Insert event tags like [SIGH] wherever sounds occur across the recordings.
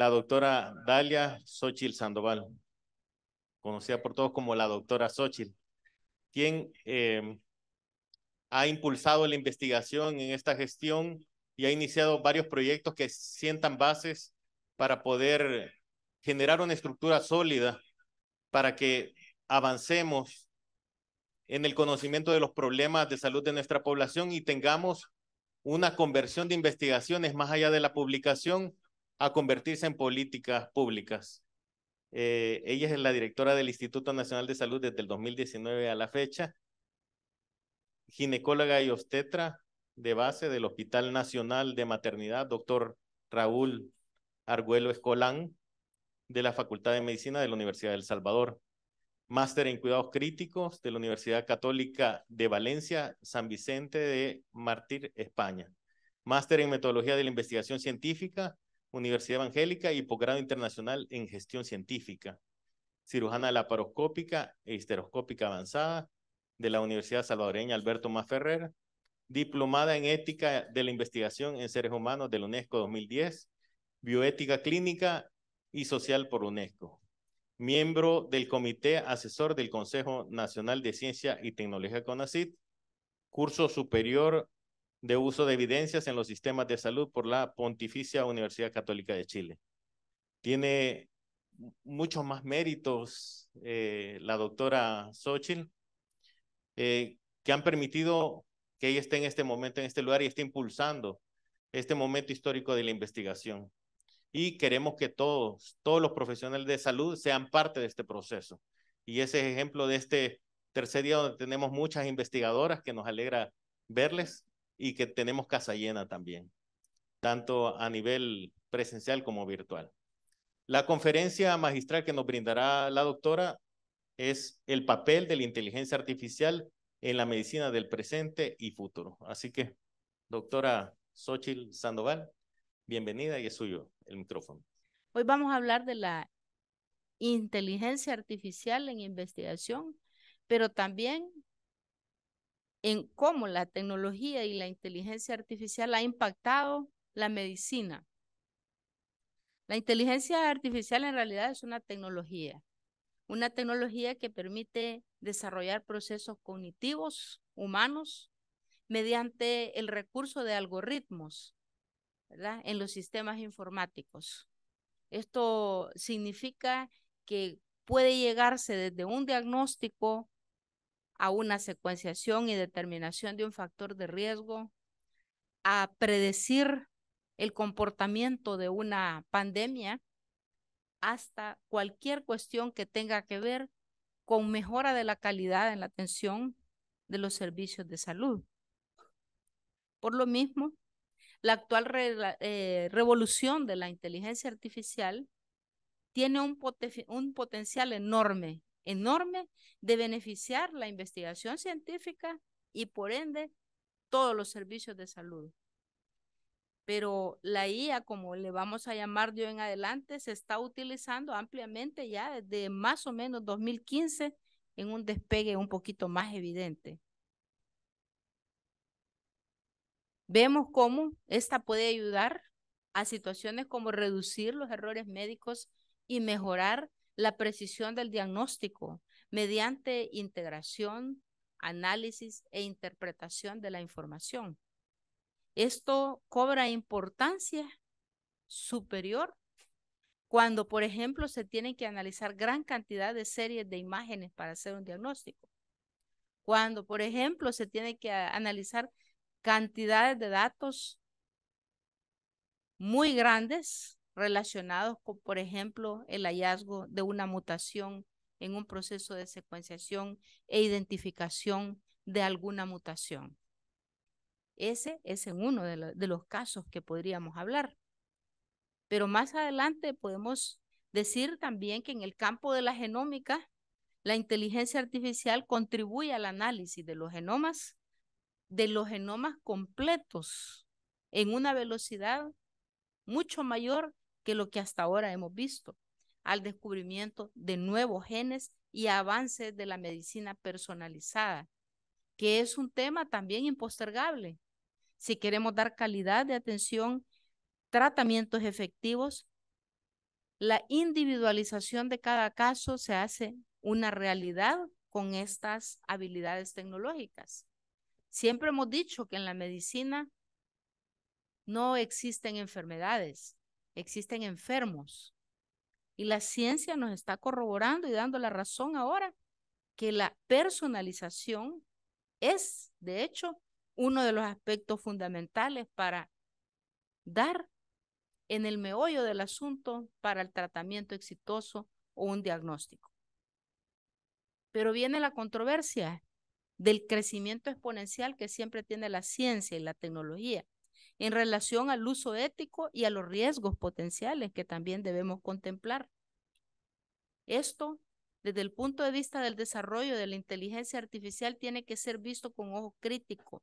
la doctora Dalia Xochitl Sandoval, conocida por todos como la doctora Xochitl, quien em, ha impulsado la investigación en esta gestión y ha iniciado varios proyectos que sientan bases para poder generar una estructura sólida para que avancemos en el conocimiento de los problemas de salud de nuestra población y tengamos una conversión de investigaciones más allá de la publicación a convertirse en políticas públicas. Eh, ella es la directora del Instituto Nacional de Salud desde el 2019 a la fecha, ginecóloga y obstetra de base del Hospital Nacional de Maternidad, doctor Raúl Arguello Escolán, de la Facultad de Medicina de la Universidad del El Salvador, máster en cuidados críticos de la Universidad Católica de Valencia, San Vicente de mártir España, máster en metodología de la investigación científica Universidad Evangélica y posgrado internacional en gestión científica, cirujana laparoscópica e histeroscópica avanzada de la Universidad Salvadoreña Alberto Maferrer, diplomada en ética de la investigación en seres humanos de la UNESCO 2010, bioética clínica y social por UNESCO, miembro del comité asesor del Consejo Nacional de Ciencia y Tecnología CONACIT, curso superior de uso de evidencias en los sistemas de salud por la Pontificia Universidad Católica de Chile. Tiene muchos más méritos eh, la doctora Xochitl, eh, que han permitido que ella esté en este momento, en este lugar y esté impulsando este momento histórico de la investigación. Y queremos que todos, todos los profesionales de salud sean parte de este proceso. Y ese es ejemplo de este tercer día donde tenemos muchas investigadoras que nos alegra verles y que tenemos casa llena también, tanto a nivel presencial como virtual. La conferencia magistral que nos brindará la doctora es el papel de la inteligencia artificial en la medicina del presente y futuro. Así que, doctora Xochil Sandoval, bienvenida y es suyo el micrófono. Hoy vamos a hablar de la inteligencia artificial en investigación, pero también en cómo la tecnología y la inteligencia artificial ha impactado la medicina. La inteligencia artificial en realidad es una tecnología, una tecnología que permite desarrollar procesos cognitivos humanos mediante el recurso de algoritmos en los sistemas informáticos. Esto significa que puede llegarse desde un diagnóstico a una secuenciación y determinación de un factor de riesgo, a predecir el comportamiento de una pandemia, hasta cualquier cuestión que tenga que ver con mejora de la calidad en la atención de los servicios de salud. Por lo mismo, la actual eh, revolución de la inteligencia artificial tiene un potencial enorme enorme de beneficiar la investigación científica y por ende todos los servicios de salud. Pero la IA, como le vamos a llamar yo en adelante, se está utilizando ampliamente ya desde más o menos 2015 en un despegue un poquito más evidente. Vemos cómo esta puede ayudar a situaciones como reducir los errores médicos y mejorar la precisión del diagnóstico mediante integración, análisis e interpretación de la información. Esto cobra importancia superior cuando, por ejemplo, se tiene que analizar gran cantidad de series de imágenes para hacer un diagnóstico. Cuando, por ejemplo, se tiene que analizar cantidades de datos muy grandes relacionados con, por ejemplo, el hallazgo de una mutación en un proceso de secuenciación e identificación de alguna mutación. Ese es en uno de, de los casos que podríamos hablar. Pero más adelante podemos decir también que en el campo de la genómica, la inteligencia artificial contribuye al análisis de los genomas, de los genomas completos, en una velocidad mucho mayor que lo que hasta ahora hemos visto, al descubrimiento de nuevos genes y avances de la medicina personalizada, que es un tema también impostergable. Si queremos dar calidad de atención, tratamientos efectivos, la individualización de cada caso se hace una realidad con estas habilidades tecnológicas. Siempre hemos dicho que en la medicina no existen enfermedades, existen enfermos. Y la ciencia nos está corroborando y dando la razón ahora que la personalización es, de hecho, uno de los aspectos fundamentales para dar en el meollo del asunto para el tratamiento exitoso o un diagnóstico. Pero viene la controversia del crecimiento exponencial que siempre tiene la ciencia y la tecnología en relación al uso ético y a los riesgos potenciales que también debemos contemplar. Esto, desde el punto de vista del desarrollo de la inteligencia artificial, tiene que ser visto con ojo crítico.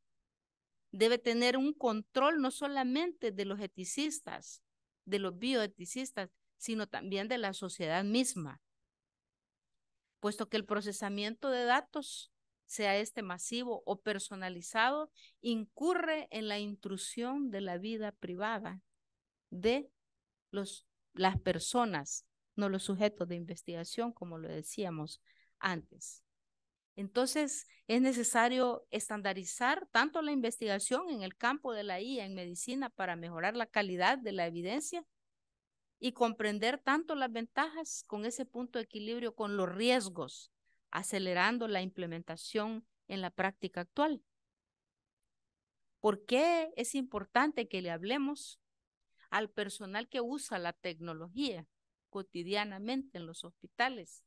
Debe tener un control no solamente de los eticistas, de los bioeticistas, sino también de la sociedad misma, puesto que el procesamiento de datos sea este masivo o personalizado, incurre en la intrusión de la vida privada de los, las personas, no los sujetos de investigación, como lo decíamos antes. Entonces, es necesario estandarizar tanto la investigación en el campo de la IA en medicina para mejorar la calidad de la evidencia y comprender tanto las ventajas con ese punto de equilibrio con los riesgos acelerando la implementación en la práctica actual. ¿Por qué es importante que le hablemos al personal que usa la tecnología cotidianamente en los hospitales,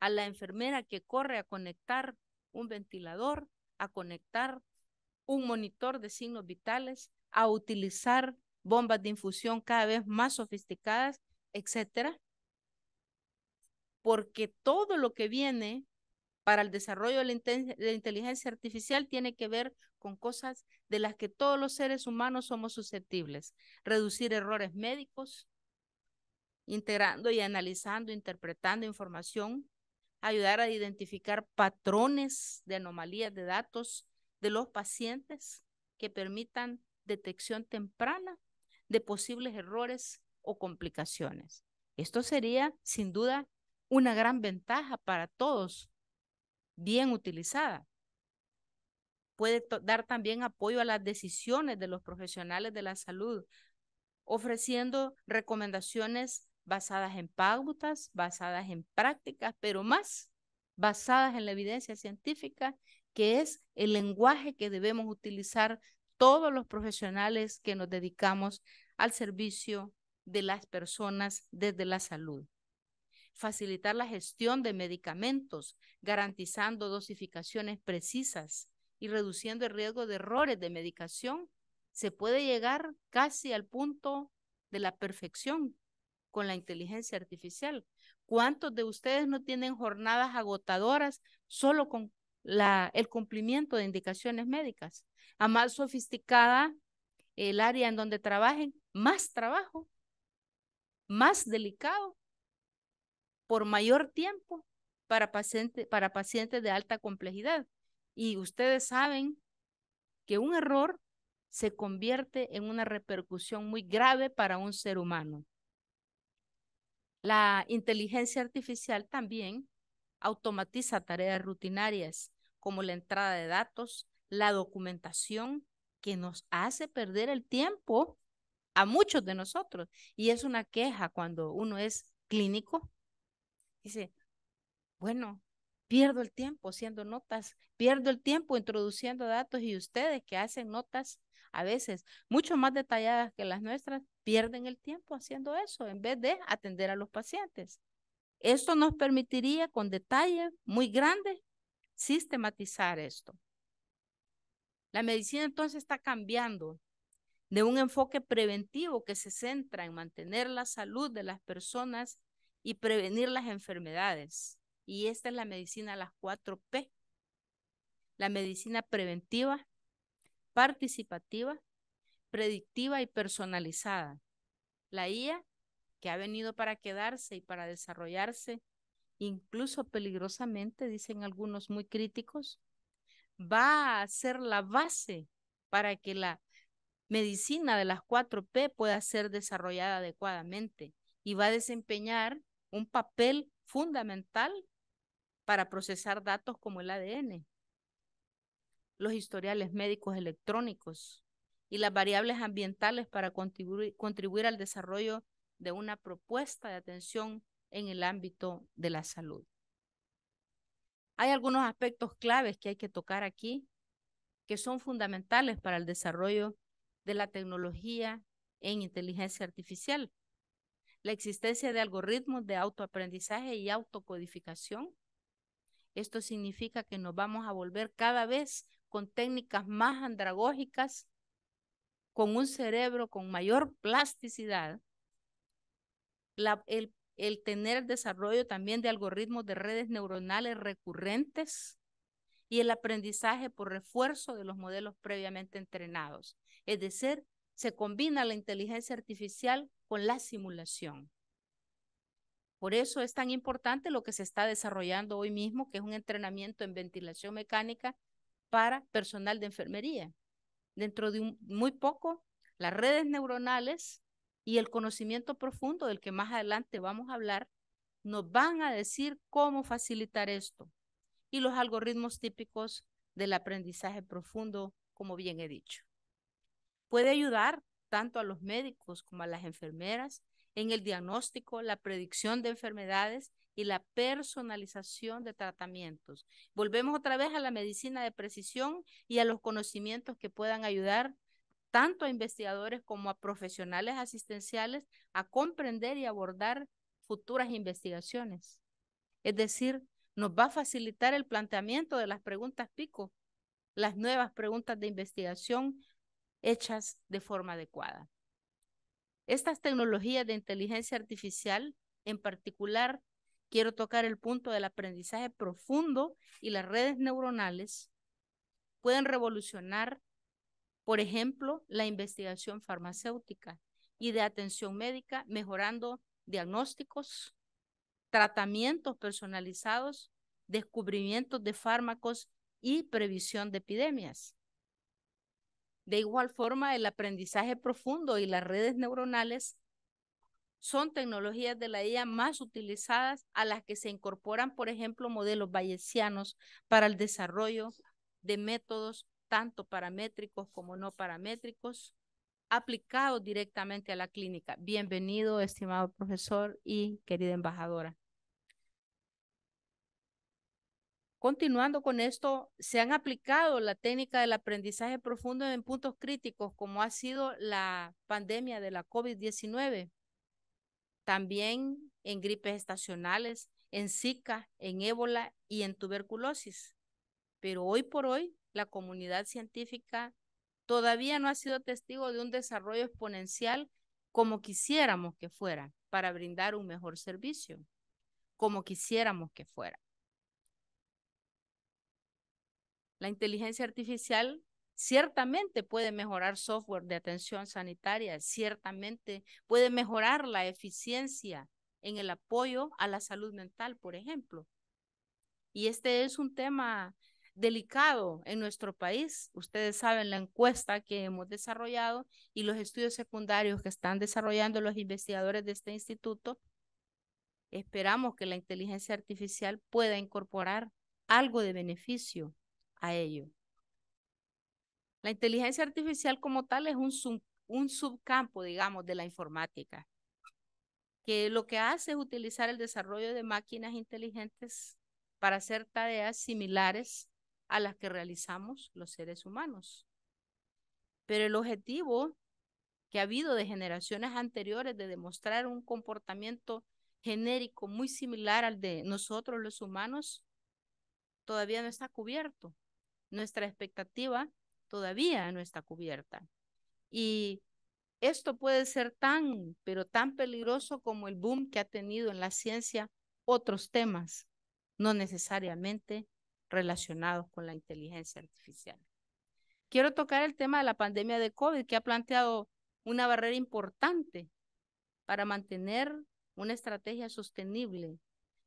a la enfermera que corre a conectar un ventilador, a conectar un monitor de signos vitales, a utilizar bombas de infusión cada vez más sofisticadas, etcétera? Porque todo lo que viene para el desarrollo de la, inteligencia artificial tiene que ver con cosas de las que todos los seres humanos somos susceptibles. Reducir errores médicos, integrando y analizando, interpretando información, ayudar a identificar patrones de anomalías de datos de los pacientes que permitan detección temprana de posibles errores o complicaciones. Esto sería, sin duda, una gran ventaja para todos bien utilizada. Puede dar también apoyo a las decisiones de los profesionales de la salud, ofreciendo recomendaciones basadas en pautas, basadas en prácticas, pero más basadas en la evidencia científica, que es el lenguaje que debemos utilizar todos los profesionales que nos dedicamos al servicio de las personas desde la salud facilitar la gestión de medicamentos, garantizando dosificaciones precisas y reduciendo el riesgo de errores de medicación, se puede llegar casi al punto de la perfección con la inteligencia artificial. ¿Cuántos de ustedes no tienen jornadas agotadoras solo con la, el cumplimiento de indicaciones médicas? A más sofisticada el área en donde trabajen, más trabajo, más delicado por mayor tiempo para, paciente, para pacientes de alta complejidad. Y ustedes saben que un error se convierte en una repercusión muy grave para un ser humano. La inteligencia artificial también automatiza tareas rutinarias como la entrada de datos, la documentación, que nos hace perder el tiempo a muchos de nosotros. Y es una queja cuando uno es clínico, Dice, bueno, pierdo el tiempo haciendo notas, pierdo el tiempo introduciendo datos y ustedes que hacen notas a veces mucho más detalladas que las nuestras, pierden el tiempo haciendo eso en vez de atender a los pacientes. Esto nos permitiría con detalle muy grande sistematizar esto. La medicina entonces está cambiando de un enfoque preventivo que se centra en mantener la salud de las personas y prevenir las enfermedades. Y esta es la medicina, las 4P. La medicina preventiva, participativa, predictiva y personalizada. La IA, que ha venido para quedarse y para desarrollarse, incluso peligrosamente, dicen algunos muy críticos, va a ser la base para que la medicina de las 4P pueda ser desarrollada adecuadamente y va a desempeñar un papel fundamental para procesar datos como el ADN, los historiales médicos electrónicos y las variables ambientales para contribuir, al desarrollo de una propuesta de atención en el ámbito de la salud. Hay algunos aspectos claves que hay que tocar aquí que son fundamentales para el desarrollo de la tecnología en inteligencia artificial la existencia de algoritmos de autoaprendizaje y autocodificación. Esto significa que nos vamos a volver cada vez con técnicas más andragógicas, con un cerebro con mayor plasticidad. el, el tener desarrollo también de algoritmos de redes neuronales recurrentes y el aprendizaje por refuerzo de los modelos previamente entrenados. Es decir, se combina la inteligencia artificial con la simulación. Por eso es tan importante lo que se está desarrollando hoy mismo, que es un entrenamiento en ventilación mecánica para personal de enfermería. Dentro de muy poco, las redes neuronales y el conocimiento profundo del que más adelante vamos a hablar nos van a decir cómo facilitar esto y los algoritmos típicos del aprendizaje profundo, como bien he dicho puede ayudar tanto a los médicos como a las enfermeras en el diagnóstico, la predicción de enfermedades y la personalización de tratamientos. Volvemos otra vez a la medicina de precisión y a los conocimientos que puedan ayudar tanto a investigadores como a profesionales asistenciales a comprender y abordar futuras investigaciones. Es decir, nos va a facilitar el planteamiento de las preguntas pico, las nuevas preguntas de investigación, hechas de forma adecuada. Estas tecnologías de inteligencia artificial, en particular, quiero tocar el punto del aprendizaje profundo y las redes neuronales, pueden revolucionar, por ejemplo, la investigación farmacéutica y de atención médica, mejorando diagnósticos, tratamientos personalizados, descubrimientos de fármacos y previsión de epidemias. De igual forma, el aprendizaje profundo y las redes neuronales son tecnologías de la IA más utilizadas a las que se incorporan, por ejemplo, modelos bayesianos para el desarrollo de métodos tanto paramétricos como no paramétricos, aplicados directamente a la clínica. Bienvenido, estimado profesor y querida embajadora. Continuando con esto, se han aplicado la técnica del aprendizaje profundo en puntos críticos, como ha sido la pandemia de la COVID-19, también en gripes estacionales, en Zika, en ébola y en tuberculosis. Pero hoy por hoy, la comunidad científica todavía no ha sido testigo de un desarrollo exponencial como quisiéramos que fuera para brindar un mejor servicio, como quisiéramos que fuera. La inteligencia artificial ciertamente puede mejorar software de atención sanitaria, ciertamente puede mejorar la eficiencia en el apoyo a la salud mental, por ejemplo. Y este es un tema delicado en nuestro país. Ustedes saben la encuesta que hemos desarrollado y los estudios secundarios que están desarrollando los investigadores de este instituto. Esperamos que la inteligencia artificial pueda incorporar algo de beneficio a ello. La inteligencia artificial como tal es un, un subcampo, digamos, de la informática, que lo que hace es utilizar el desarrollo de máquinas inteligentes para hacer tareas similares a las que realizamos los seres humanos. Pero el objetivo que ha habido de generaciones anteriores de demostrar un comportamiento genérico muy similar al de nosotros los humanos, todavía no está cubierto nuestra expectativa todavía no está cubierta. Y esto puede ser tan, pero tan peligroso como el boom que ha tenido en la ciencia otros temas, no necesariamente relacionados con la inteligencia artificial. Quiero tocar el tema de la pandemia de COVID, que ha planteado una barrera importante para mantener una estrategia sostenible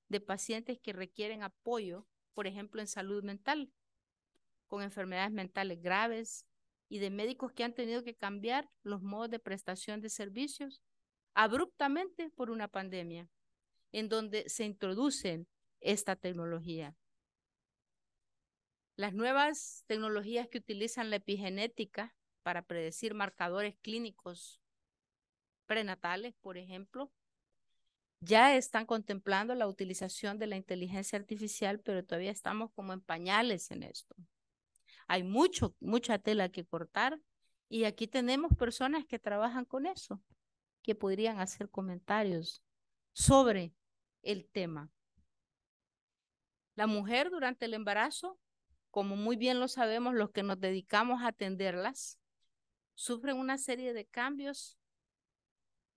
de pacientes que requieren apoyo, por ejemplo, en salud mental con enfermedades mentales graves y de médicos que han tenido que cambiar los modos de prestación de servicios abruptamente por una pandemia, en donde se introducen esta tecnología. Las nuevas tecnologías que utilizan la epigenética para predecir marcadores clínicos prenatales, por ejemplo, ya están contemplando la utilización de la inteligencia artificial, pero todavía estamos como en pañales en esto. Hay mucho, mucha tela que cortar y aquí tenemos personas que trabajan con eso, que podrían hacer comentarios sobre el tema. La mujer durante el embarazo, como muy bien lo sabemos los que nos dedicamos a atenderlas, sufren una serie de cambios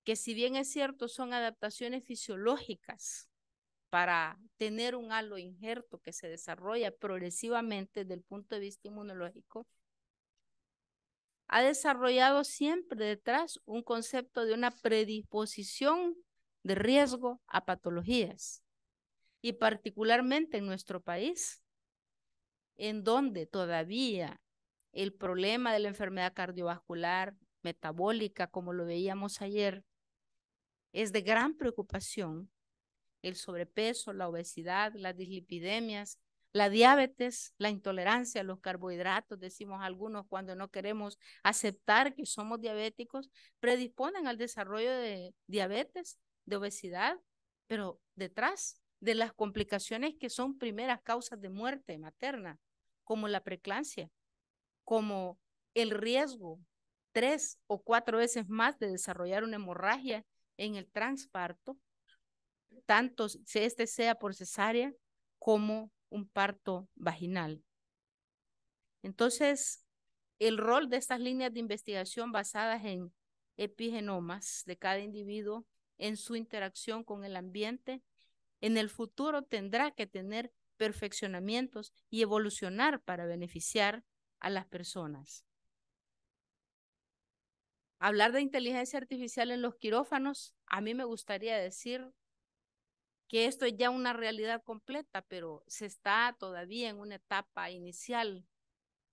que si bien es cierto son adaptaciones fisiológicas, para tener un halo injerto que se desarrolla progresivamente desde el punto de vista inmunológico, ha desarrollado siempre detrás un concepto de una predisposición de riesgo a patologías. Y particularmente en nuestro país, en donde todavía el problema de la enfermedad cardiovascular, metabólica, como lo veíamos ayer, es de gran preocupación el sobrepeso, la obesidad, las dislipidemias, la diabetes, la intolerancia a los carbohidratos, decimos algunos cuando no queremos aceptar que somos diabéticos, predisponen al desarrollo de diabetes, de obesidad, pero detrás de las complicaciones que son primeras causas de muerte materna, como la preclancia, como el riesgo tres o cuatro veces más de desarrollar una hemorragia en el transparto, tanto si este sea por cesárea como un parto vaginal. Entonces, el rol de estas líneas de investigación basadas en epigenomas de cada individuo en su interacción con el ambiente, en el futuro tendrá que tener perfeccionamientos y evolucionar para beneficiar a las personas. Hablar de inteligencia artificial en los quirófanos, a mí me gustaría decir que esto es ya una realidad completa, pero se está todavía en una etapa inicial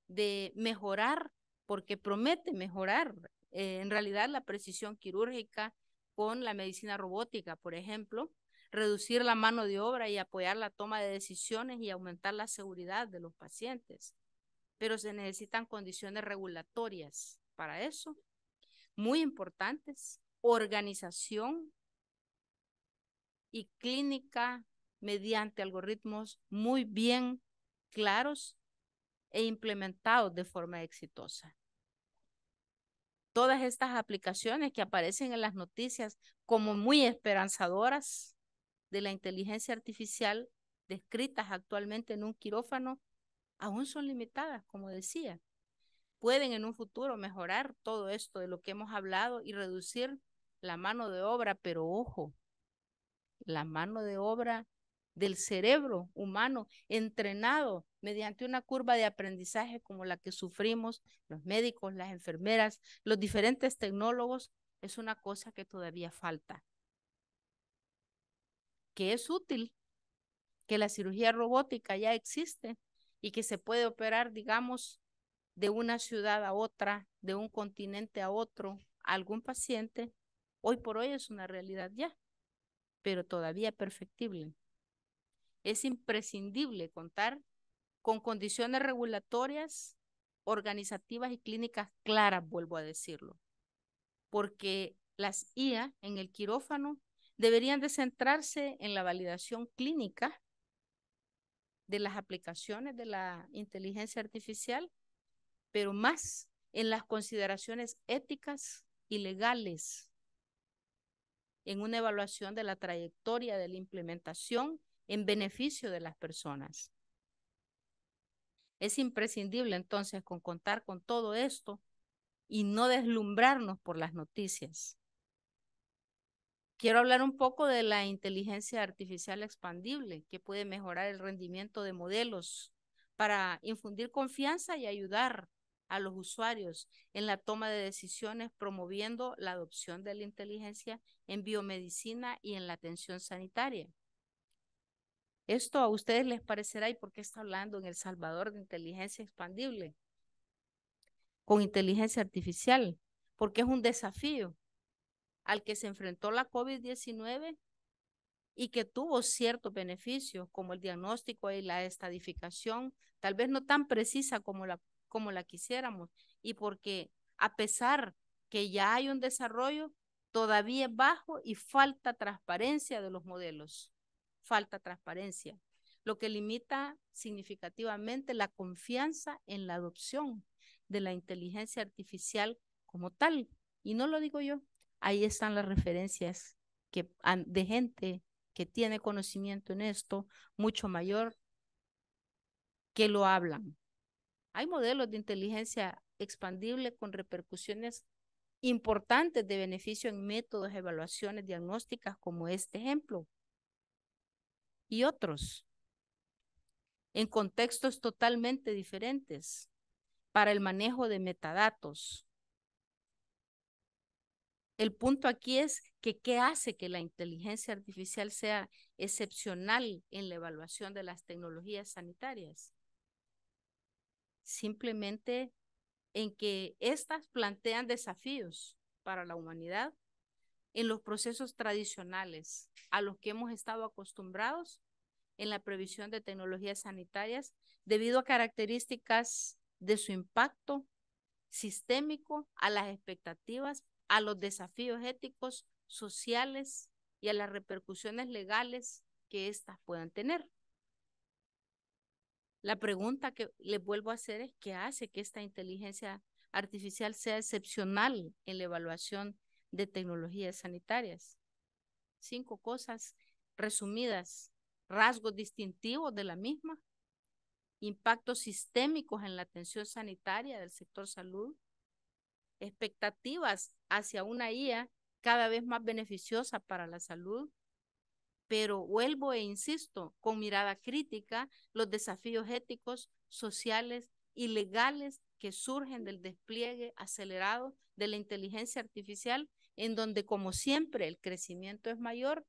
de mejorar, porque promete mejorar eh, en realidad la precisión quirúrgica con la medicina robótica, por ejemplo, reducir la mano de obra y apoyar la toma de decisiones y aumentar la seguridad de los pacientes. Pero se necesitan condiciones regulatorias para eso, muy importantes, organización y clínica mediante algoritmos muy bien claros e implementados de forma exitosa. Todas estas aplicaciones que aparecen en las noticias como muy esperanzadoras de la inteligencia artificial descritas actualmente en un quirófano aún son limitadas, como decía. Pueden en un futuro mejorar todo esto de lo que hemos hablado y reducir la mano de obra, pero ojo, la mano de obra del cerebro humano entrenado mediante una curva de aprendizaje como la que sufrimos los médicos, las enfermeras, los diferentes tecnólogos, es una cosa que todavía falta. Que es útil, que la cirugía robótica ya existe y que se puede operar, digamos, de una ciudad a otra, de un continente a otro, a algún paciente, hoy por hoy es una realidad ya pero todavía perfectible. Es imprescindible contar con condiciones regulatorias, organizativas y clínicas claras, vuelvo a decirlo, porque las IA en el quirófano deberían de centrarse en la validación clínica de las aplicaciones de la inteligencia artificial, pero más en las consideraciones éticas y legales en una evaluación de la trayectoria de la implementación en beneficio de las personas. Es imprescindible entonces con contar con todo esto y no deslumbrarnos por las noticias. Quiero hablar un poco de la inteligencia artificial expandible que puede mejorar el rendimiento de modelos para infundir confianza y ayudar a los usuarios en la toma de decisiones, promoviendo la adopción de la inteligencia en biomedicina y en la atención sanitaria. Esto a ustedes les parecerá y por qué está hablando en El Salvador de inteligencia expandible con inteligencia artificial, porque es un desafío al que se enfrentó la COVID-19 y que tuvo ciertos beneficios como el diagnóstico y la estadificación, tal vez no tan precisa como la como la quisiéramos y porque a pesar que ya hay un desarrollo, todavía es bajo y falta transparencia de los modelos, falta transparencia, lo que limita significativamente la confianza en la adopción de la inteligencia artificial como tal. Y no lo digo yo, ahí están las referencias que, de gente que tiene conocimiento en esto mucho mayor que lo hablan. Hay modelos de inteligencia expandible con repercusiones importantes de beneficio en métodos, evaluaciones diagnósticas como este ejemplo y otros en contextos totalmente diferentes para el manejo de metadatos. El punto aquí es que qué hace que la inteligencia artificial sea excepcional en la evaluación de las tecnologías sanitarias simplemente en que éstas plantean desafíos para la humanidad en los procesos tradicionales a los que hemos estado acostumbrados en la previsión de tecnologías sanitarias debido a características de su impacto sistémico, a las expectativas, a los desafíos éticos, sociales y a las repercusiones legales que estas puedan tener. La pregunta que le vuelvo a hacer es qué hace que esta inteligencia artificial sea excepcional en la evaluación de tecnologías sanitarias. Cinco cosas resumidas, rasgos distintivos de la misma, impactos sistémicos en la atención sanitaria del sector salud, expectativas hacia una IA cada vez más beneficiosa para la salud, pero vuelvo e insisto, con mirada crítica, los desafíos éticos, sociales y legales que surgen del despliegue acelerado de la inteligencia artificial, en donde, como siempre, el crecimiento es mayor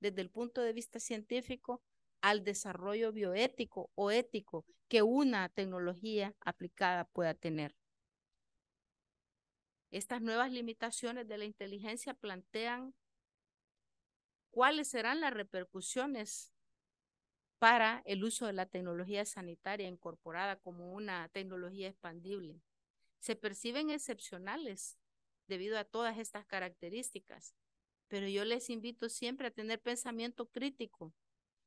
desde el punto de vista científico al desarrollo bioético o ético que una tecnología aplicada pueda tener. Estas nuevas limitaciones de la inteligencia plantean cuáles serán las repercusiones para el uso de la tecnología sanitaria incorporada como una tecnología expandible. Se perciben excepcionales debido a todas estas características, pero yo les invito siempre a tener pensamiento crítico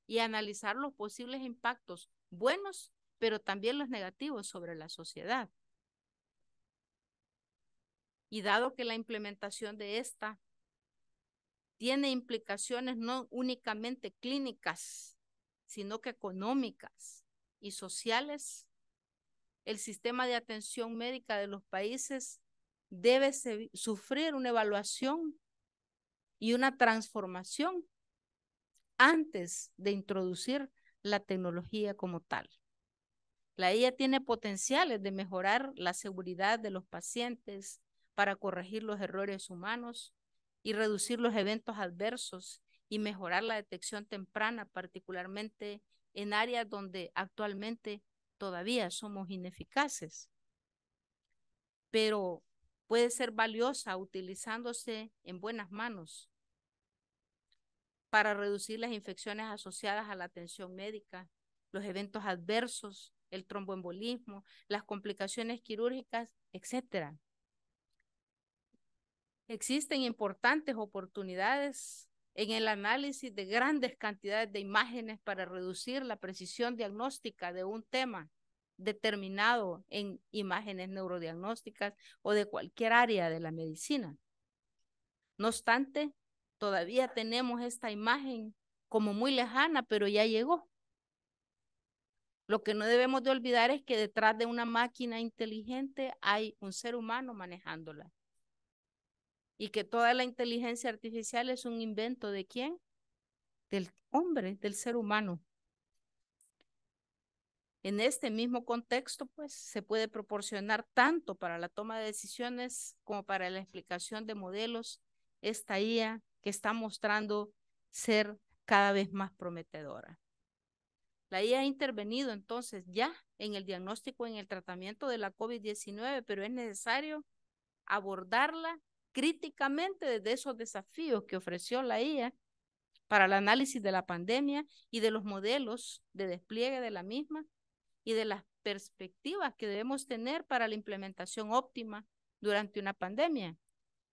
y analizar los posibles impactos buenos, pero también los negativos sobre la sociedad. Y dado que la implementación de esta tiene implicaciones no únicamente clínicas, sino que económicas y sociales. El sistema de atención médica de los países debe sufrir una evaluación y una transformación antes de introducir la tecnología como tal. La IA tiene potenciales de mejorar la seguridad de los pacientes para corregir los errores humanos y reducir los eventos adversos y mejorar la detección temprana, particularmente en áreas donde actualmente todavía somos ineficaces. Pero puede ser valiosa utilizándose en buenas manos para reducir las infecciones asociadas a la atención médica, los eventos adversos, el tromboembolismo, las complicaciones quirúrgicas, etcétera. Existen importantes oportunidades en el análisis de grandes cantidades de imágenes para reducir la precisión diagnóstica de un tema determinado en imágenes neurodiagnósticas o de cualquier área de la medicina. No obstante, todavía tenemos esta imagen como muy lejana, pero ya llegó. Lo que no debemos de olvidar es que detrás de una máquina inteligente hay un ser humano manejándola y que toda la inteligencia artificial es un invento de quién? Del hombre, del ser humano. En este mismo contexto, pues, se puede proporcionar tanto para la toma de decisiones como para la explicación de modelos esta IA que está mostrando ser cada vez más prometedora. La IA ha intervenido entonces ya en el diagnóstico, en el tratamiento de la COVID-19, pero es necesario abordarla críticamente desde esos desafíos que ofreció la IA para el análisis de la pandemia y de los modelos de despliegue de la misma y de las perspectivas que debemos tener para la implementación óptima durante una pandemia,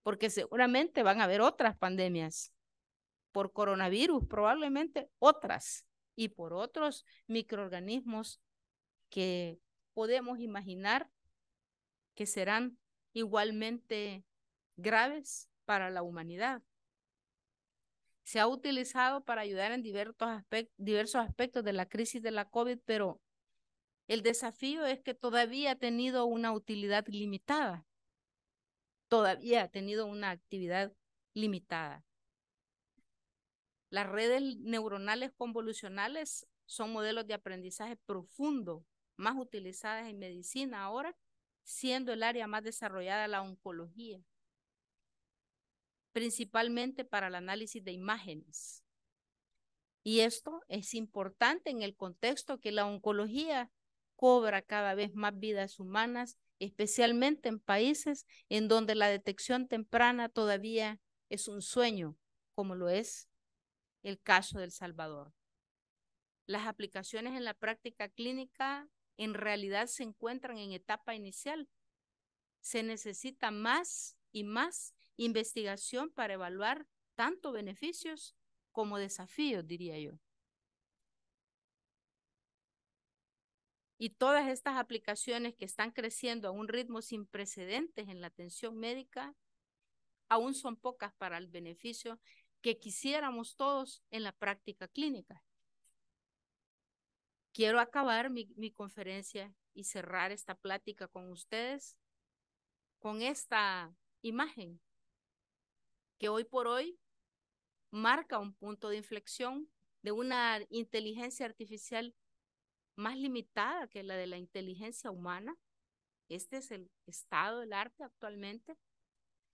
porque seguramente van a haber otras pandemias, por coronavirus probablemente otras y por otros microorganismos que podemos imaginar que serán igualmente graves para la humanidad. Se ha utilizado para ayudar en diversos, diversos aspectos de la crisis de la COVID, pero el desafío es que todavía ha tenido una utilidad limitada, todavía ha tenido una actividad limitada. Las redes neuronales convolucionales son modelos de aprendizaje profundo, más utilizadas en medicina ahora, siendo el área más desarrollada la oncología principalmente para el análisis de imágenes. Y esto es importante en el contexto que la oncología cobra cada vez más vidas humanas, especialmente en países en donde la detección temprana todavía es un sueño, como lo es el caso del Salvador. Las aplicaciones en la práctica clínica en realidad se encuentran en etapa inicial. Se necesita más y más investigación para evaluar tanto beneficios como desafíos, diría yo. Y todas estas aplicaciones que están creciendo a un ritmo sin precedentes en la atención médica, aún son pocas para el beneficio que quisiéramos todos en la práctica clínica. Quiero acabar mi, conferencia y cerrar esta plática con ustedes con esta imagen que hoy por hoy marca un punto de inflexión de una inteligencia artificial más limitada que la de la inteligencia humana. Este es el estado del arte actualmente.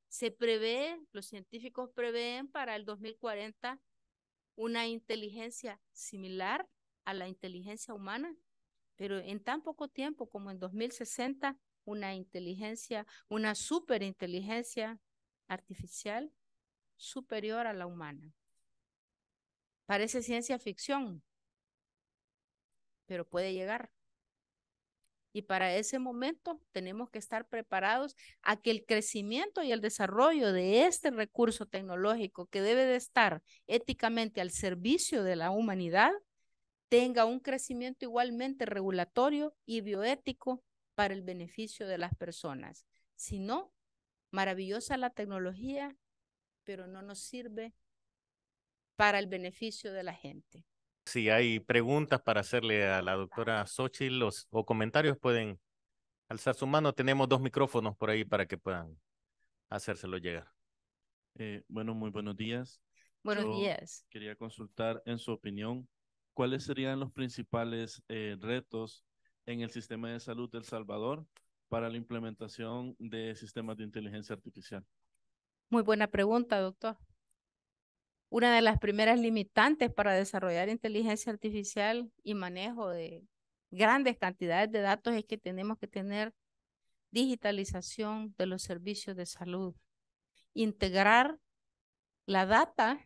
Se prevé, los científicos prevén para el 2040 una inteligencia similar a la inteligencia humana, pero en tan poco tiempo como en 2060, una inteligencia, una superinteligencia artificial superior a la humana. Parece ciencia ficción, pero puede llegar. Y para ese momento tenemos que estar preparados a que el crecimiento y el desarrollo de este recurso tecnológico que debe de estar éticamente al servicio de la humanidad tenga un crecimiento igualmente regulatorio y bioético para el beneficio de las personas. Si no, maravillosa la tecnología, pero no nos sirve para el beneficio de la gente. Si hay preguntas para hacerle a la doctora Sochi los, o comentarios, pueden alzar su mano. Tenemos dos micrófonos por ahí para que puedan hacérselo llegar. Eh, bueno, muy buenos días. Buenos días. Quería consultar en su opinión, ¿cuáles serían los principales eh, retos en el sistema de salud del Salvador para la implementación de sistemas de inteligencia artificial? Muy buena pregunta, doctor. Una de las primeras limitantes para desarrollar inteligencia artificial y manejo de grandes cantidades de datos es que tenemos que tener digitalización de los servicios de salud, integrar la data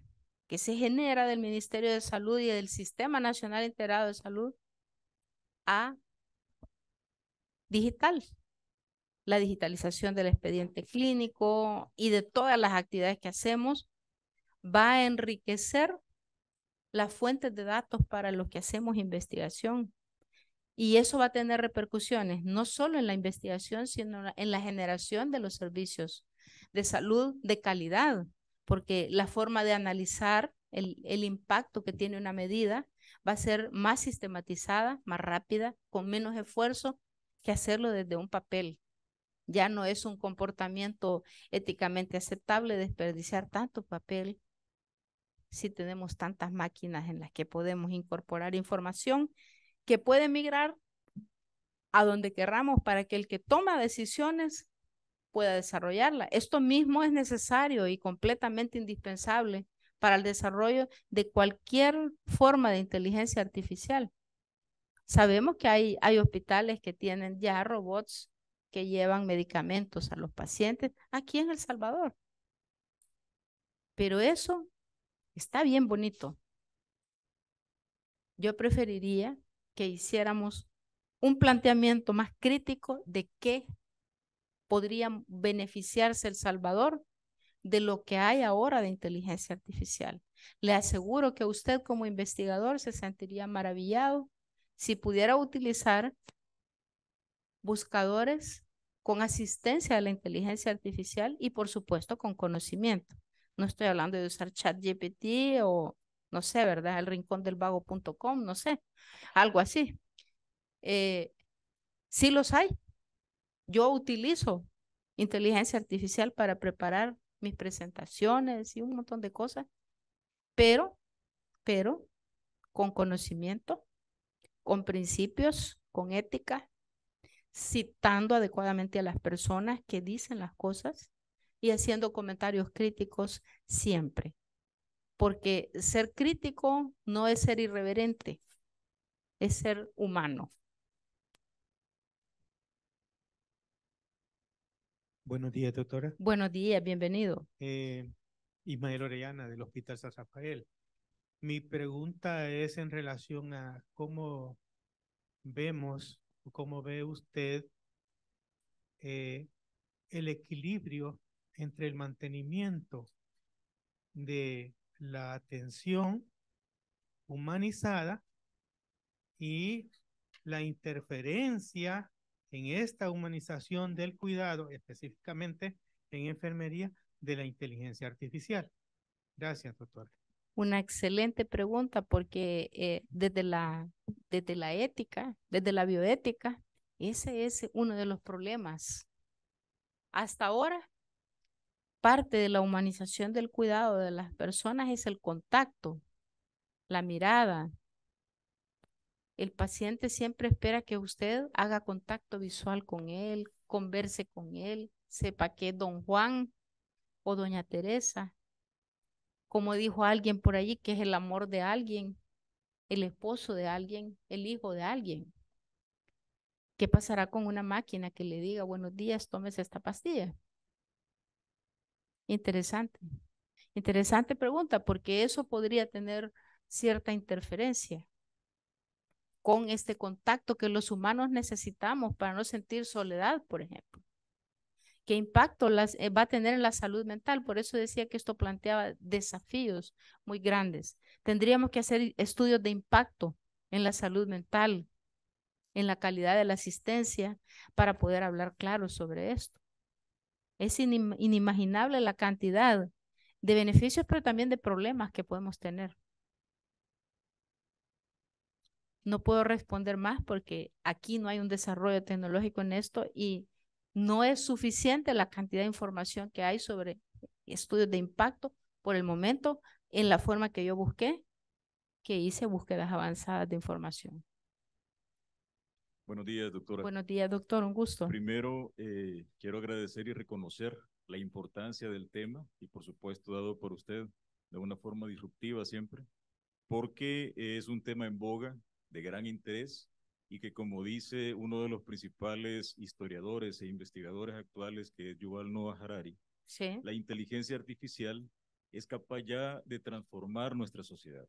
que se genera del Ministerio de Salud y del Sistema Nacional Integrado de Salud a digital la digitalización del expediente clínico y de todas las actividades que hacemos, va a enriquecer las fuentes de datos para los que hacemos investigación. Y eso va a tener repercusiones no solo en la investigación, sino en la generación de los servicios de salud de calidad, porque la forma de analizar el, el impacto que tiene una medida va a ser más sistematizada, más rápida, con menos esfuerzo que hacerlo desde un papel. Ya no es un comportamiento éticamente aceptable desperdiciar tanto papel si tenemos tantas máquinas en las que podemos incorporar información que puede migrar a donde querramos para que el que toma decisiones pueda desarrollarla. Esto mismo es necesario y completamente indispensable para el desarrollo de cualquier forma de inteligencia artificial. Sabemos que hay, hay hospitales que tienen ya robots que llevan medicamentos a los pacientes aquí en El Salvador. Pero eso está bien bonito. Yo preferiría que hiciéramos un planteamiento más crítico de qué podría beneficiarse El Salvador de lo que hay ahora de inteligencia artificial. Le aseguro que usted como investigador se sentiría maravillado si pudiera utilizar buscadores con asistencia de la inteligencia artificial y por supuesto con conocimiento. No estoy hablando de usar ChatGPT o no sé, ¿verdad? El rincón del vago.com, no sé, algo así. Eh, sí los hay. Yo utilizo inteligencia artificial para preparar mis presentaciones y un montón de cosas, pero, pero con conocimiento, con principios, con ética, citando adecuadamente a las personas que dicen las cosas y haciendo comentarios críticos siempre. Porque ser crítico no es ser irreverente, es ser humano. Buenos días, doctora. Buenos días, bienvenido. Eh, Ismael Orellana, del Hospital San Rafael. Mi pregunta es en relación a cómo vemos cómo ve usted eh, el equilibrio entre el mantenimiento de la atención humanizada y la interferencia en esta humanización del cuidado, específicamente en enfermería, de la inteligencia artificial. Gracias, doctor. Una excelente pregunta porque eh, desde la desde la ética, desde la bioética. Ese es uno de los problemas. Hasta ahora, parte de la humanización del cuidado de las personas es el contacto, la mirada. El paciente siempre espera que usted haga contacto visual con él, converse con él, sepa que es don Juan o doña Teresa. Como dijo alguien por allí, que es el amor de alguien el esposo de alguien, el hijo de alguien. ¿Qué pasará con una máquina que le diga, buenos días, tomes esta pastilla? Interesante. Interesante pregunta, porque eso podría tener cierta interferencia con este contacto que los humanos necesitamos para no sentir soledad, por ejemplo. ¿Qué impacto eh, va a tener en la salud mental? Por eso decía que esto planteaba desafíos muy grandes. Tendríamos que hacer estudios de impacto en la salud mental, en la calidad de la asistencia, para poder hablar claro sobre esto. Es inimaginable la cantidad de beneficios, pero también de problemas que podemos tener. No puedo responder más porque aquí no hay un desarrollo tecnológico en esto y no es suficiente la cantidad de información que hay sobre estudios de impacto por el momento en la forma que yo busqué, que hice búsquedas avanzadas de información. Buenos días, doctora. Buenos días, doctor. Un gusto. Primero, eh, quiero agradecer y reconocer la importancia del tema y, por supuesto, dado por usted de una forma disruptiva siempre, porque es un tema en boga, de gran interés y que, como dice uno de los principales historiadores e investigadores actuales, que es Yuval Noah Harari, la inteligencia artificial es capaz ya de transformar nuestra sociedad.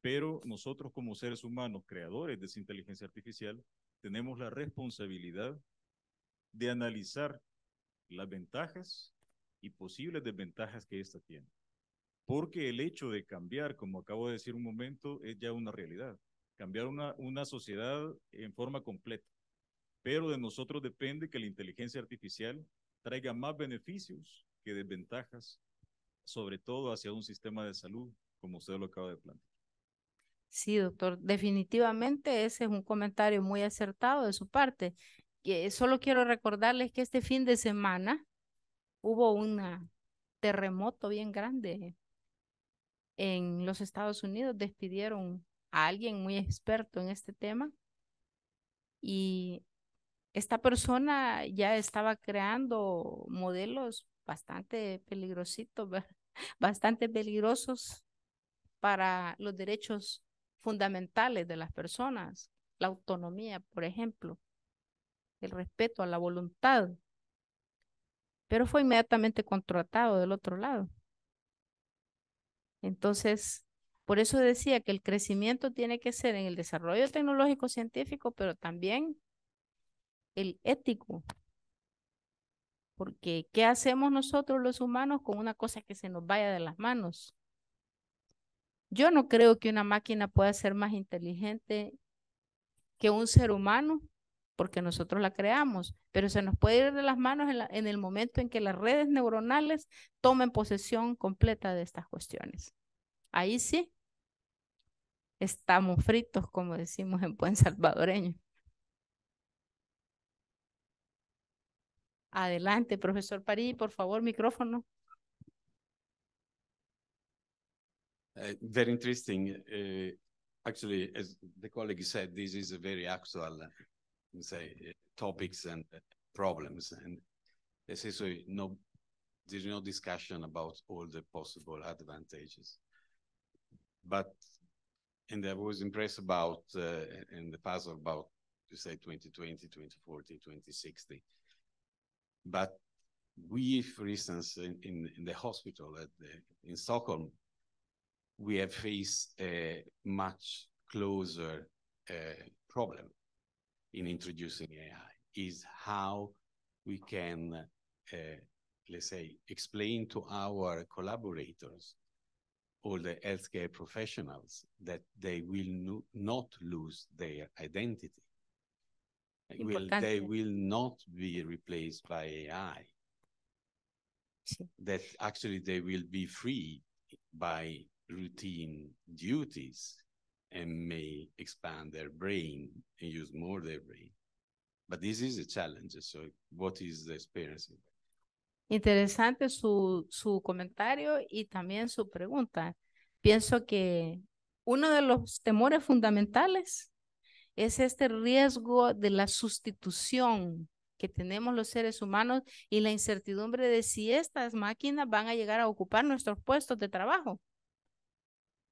Pero nosotros como seres humanos, creadores de esa inteligencia artificial, tenemos la responsabilidad de analizar las ventajas y posibles desventajas que ésta tiene. Porque el hecho de cambiar, como acabo de decir un momento, es ya una realidad. Cambiar una, una sociedad en forma completa. Pero de nosotros depende que la inteligencia artificial traiga más beneficios que desventajas sobre todo hacia un sistema de salud, como usted lo acaba de plantear. Sí, doctor, definitivamente ese es un comentario muy acertado de su parte. solo quiero recordarles que este fin de semana hubo un terremoto bien grande en los Estados Unidos. Despidieron a alguien muy experto en este tema y esta persona ya estaba creando modelos bastante peligrosos [LAUGHS] bastante peligrosos para los derechos fundamentales de las personas, la autonomía, por ejemplo, el respeto a la voluntad. Pero fue inmediatamente contratado del otro lado. Entonces, por eso decía que el crecimiento tiene que ser en el desarrollo tecnológico científico, pero también el ético, porque, ¿qué hacemos nosotros los humanos con una cosa que se nos vaya de las manos? Yo no creo que una máquina pueda ser más inteligente que un ser humano, porque nosotros la creamos, pero se nos puede ir de las manos en, el momento en que las redes neuronales tomen posesión completa de estas cuestiones. Ahí sí, estamos fritos, como decimos en buen salvadoreño. Adelante, profesor París, por favor, micrófono. Uh, very interesting. Uh, actually, as the colleague said, this is a very actual, uh, say, eh, topics and problems, and this is no, there's no discussion about all the possible advantages. But, and I was impressed about in the puzzle about, you say, 2020, 2040, 2060 but we, for instance, in, in, in the hospital the, in Stockholm, we have faced a much closer uh, problem in introducing AI is how we can, uh, let's say, explain to our collaborators or the healthcare professionals that they will no, not lose their identity Will, they will not be replaced by AI. Sí. That actually they will be free by routine duties and may expand their brain and use more their brain. But this is a challenge. So what is the experience? Interesante su, su comentario y también su pregunta. Pienso que uno de los temores fundamentales es este riesgo de la sustitución que tenemos los seres humanos y la incertidumbre de si estas máquinas van a llegar a ocupar nuestros puestos de trabajo.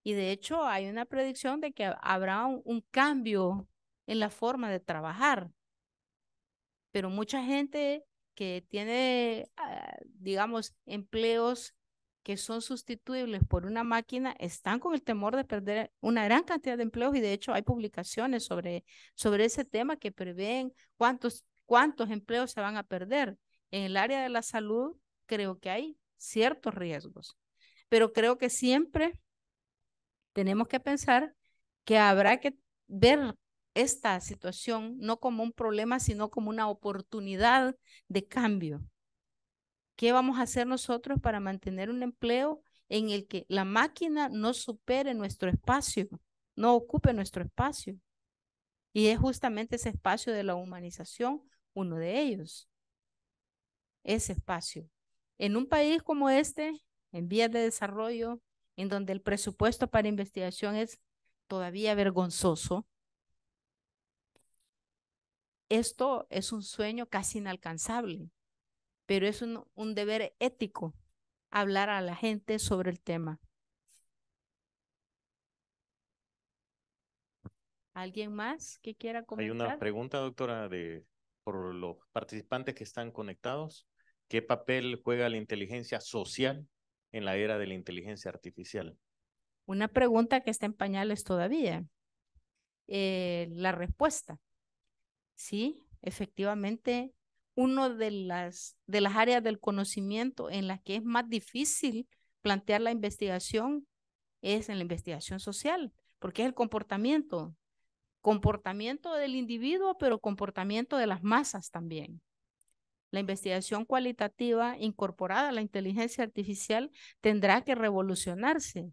Y de hecho hay una predicción de que habrá un, cambio en la forma de trabajar. Pero mucha gente que tiene, ah, digamos, empleos que son sustituibles por una máquina están con el temor de perder una gran cantidad de empleos y de hecho hay publicaciones sobre, sobre ese tema que prevén cuántos, cuántos empleos se van a perder. En el área de la salud creo que hay ciertos riesgos, pero creo que siempre tenemos que pensar que habrá que ver esta situación no como un problema, sino como una oportunidad de cambio ¿Qué vamos a hacer nosotros para mantener un empleo en el que la máquina no supere nuestro espacio, no ocupe nuestro espacio? Y es justamente ese espacio de la humanización uno de ellos. Ese espacio. En un país como este, en vías de desarrollo, en donde el presupuesto para investigación es todavía vergonzoso, esto es un sueño casi inalcanzable pero es un, deber ético hablar a la gente sobre el tema. ¿Alguien más que quiera comentar? Hay una pregunta, doctora, de por los participantes que están conectados. ¿Qué papel juega la inteligencia social en la era de la inteligencia artificial? Una pregunta que está en pañales todavía. Eh, la respuesta. Sí, efectivamente, una de las, de las áreas del conocimiento en las que es más difícil plantear la investigación es en la investigación social, porque es el comportamiento, comportamiento del individuo, pero comportamiento de las masas también. La investigación cualitativa incorporada a la inteligencia artificial tendrá que revolucionarse.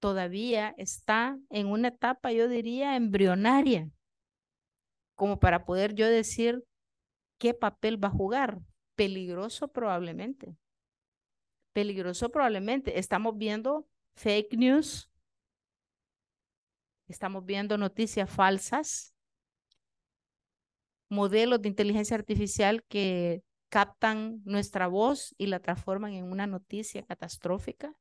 Todavía está en una etapa, yo diría, embrionaria, como para poder yo decir ¿qué papel va a jugar? Peligroso probablemente. Peligroso probablemente. Estamos viendo fake news. Estamos viendo noticias falsas. Modelos de inteligencia artificial que captan nuestra voz y la transforman en una noticia catastrófica,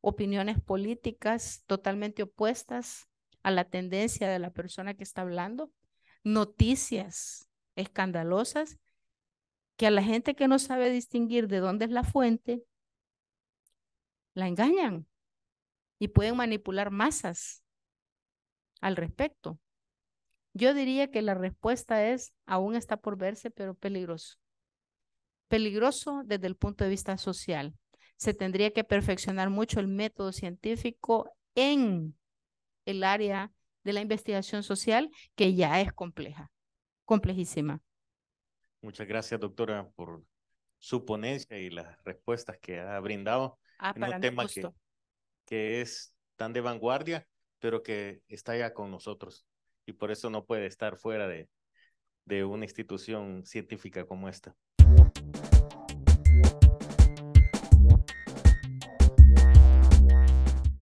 opiniones políticas totalmente opuestas a la tendencia de la persona que está hablando, noticias escandalosas que a la gente que no sabe distinguir de dónde es la fuente, la engañan y pueden manipular masas al respecto. Yo diría que la respuesta es, aún está por verse, pero peligroso. Peligroso desde el punto de vista social. Se tendría que perfeccionar mucho el método científico en el área de la investigación social, que ya es compleja complejísima. Muchas gracias, doctora, por su ponencia y las respuestas que ha brindado ah, en un tema que, es tan de vanguardia, pero que está ya con nosotros y por eso no puede estar fuera de, de una institución científica como esta.